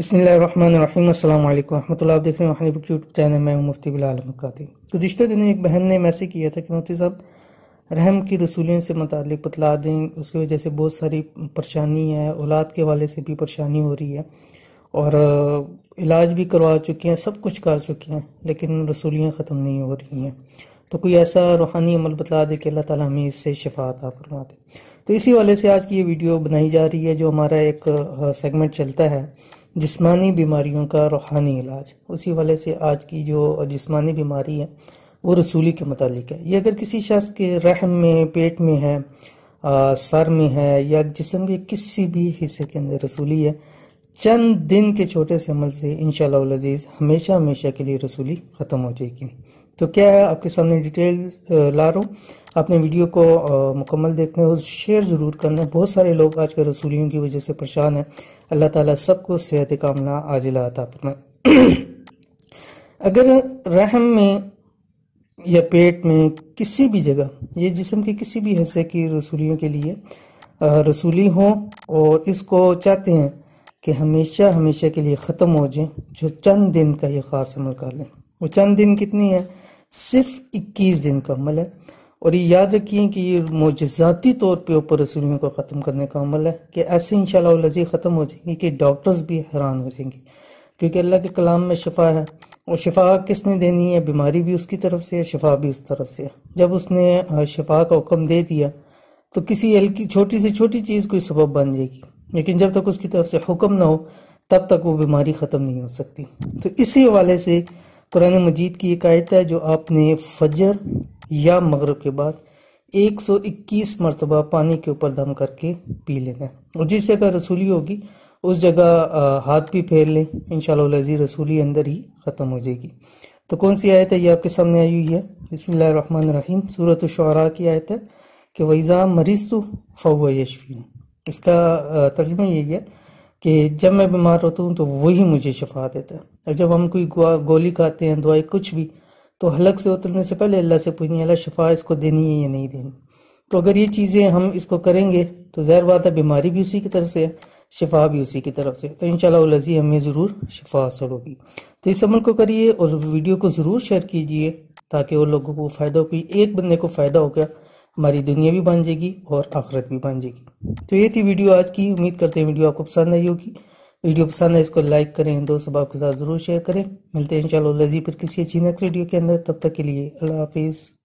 बसमीम् अल्लाम वरहमल आप देख रहे हैं हनी यूट्यूब चैनल में हूँ मुफ्ती बिलामकाती गुजशत तो दिनों एक बहन ने मैसेज किया था कि मुफ्ती साहब रहम की रसूलियों से मतलब बतला दें उसकी वजह से बहुत सारी परेशानी है औलाद के वाले से भी परेशानी हो रही है और इलाज भी करवा चुके हैं सब कुछ कर चुके हैं लेकिन रसूलियाँ ख़त्म नहीं हो रही हैं तो कोई ऐसा रूहानी अमल बतला दे कि अल्लाह ताला हमें इससे शफात आ फरमा दे तो इसी वाले से आज की ये वीडियो बनाई जा रही है जो हमारा एक सेगमेंट चलता है जिस्मानी बीमारियों का रूहानी इलाज उसी वाले से आज की जो जिस्मानी बीमारी है वो रसूली के मतलब है ये अगर किसी शख्स के रहम में पेट में है आ, सर में है या जिसम के किसी भी हिस्से के अंदर रसूली है चंद दिन के छोटे से अमल से इन शजीज़ हमेशा हमेशा के लिए रसूली ख़त्म हो जाएगी तो क्या है आपके सामने डिटेल ला रहा हूँ आपने वीडियो को मुकम्मल देखने और शेयर ज़रूर करना है बहुत सारे लोग आज के रसूलियों की वजह से परेशान हैं अल्लाह ताला सबको सेहत कामना आज लाता अपना अगर रहम में या पेट में किसी भी जगह ये जिसम के किसी भी हिस्से की रसूलियों के लिए रसूली हो और इसको चाहते हैं कि हमेशा हमेशा के लिए ख़त्म हो जाए जो चंद दिन का ये ख़ास अमल कर लें वो चंद दिन कितनी है सिर्फ 21 दिन का अमल है और ये याद रखिए कि ये मोजाती तौर पे ऊपर रसूलियों को ख़त्म करने का अमल है कि ऐसे इन शजी ख़त्म हो जाएंगे कि डॉक्टर्स भी हैरान हो जाएंगे क्योंकि अल्लाह के कलाम में शफा है और शफा किसने देनी है बीमारी भी उसकी तरफ से है शफा भी उस तरफ से है जब उसने शफा का हुक्म दे दिया तो किसी हल्की छोटी से छोटी चीज़ कोई सबब बन जाएगी लेकिन जब तक उसकी तरफ से हुक्म ना हो तब तक वो बीमारी ख़त्म नहीं हो सकती तो इसी हवाले से कुरान मजीद की एक आयत है जो आपने फजर या मगरब के बाद 121 मरतबा पानी के ऊपर दम करके पी लेना है और जिस जगह रसूली होगी उस जगह हाथ भी फेर लें इन शजी रसूली अंदर ही ख़त्म हो जाएगी तो कौन सी आयत है ये आपके सामने आई हुई है बसमिल रहीम सूरत शरा की आयत है कि वैज़ा मरीज़ तो फ़व यशफ़ी इसका तर्जमा यही है कि जब मैं बीमार होता हूँ तो वही मुझे शफा देता है और जब हम कोई गोली खाते हैं दवाई कुछ भी तो हलक से उतरने से पहले अल्लाह से पूछनी अल्लाह शफा इसको देनी है या नहीं देनी तो अगर ये चीज़ें हम इसको करेंगे तो ज़ाहिर बात है बीमारी भी उसी की तरफ से है शफा भी उसी की तरफ से तो इन शजी हमें ज़रूर शफा असर होगी तो इस अमल को करिए और वीडियो को ज़रूर शेयर कीजिए ताकि और लोगों को फ़ायदा हो कोई एक बंदे को फ़ायदा हो गया हमारी दुनिया भी बन जाएगी और आखिरत भी बन जाएगी तो ये थी वीडियो आज की उम्मीद करते हैं वीडियो आपको पसंद आई होगी वीडियो पसंद है इसको लाइक करें दोस्त सब के साथ ज़रूर शेयर करें मिलते हैं इन लजी पर किसी अच्छी नेक्स्ट वीडियो के अंदर तब तक के लिए अल्लाह हाफिज़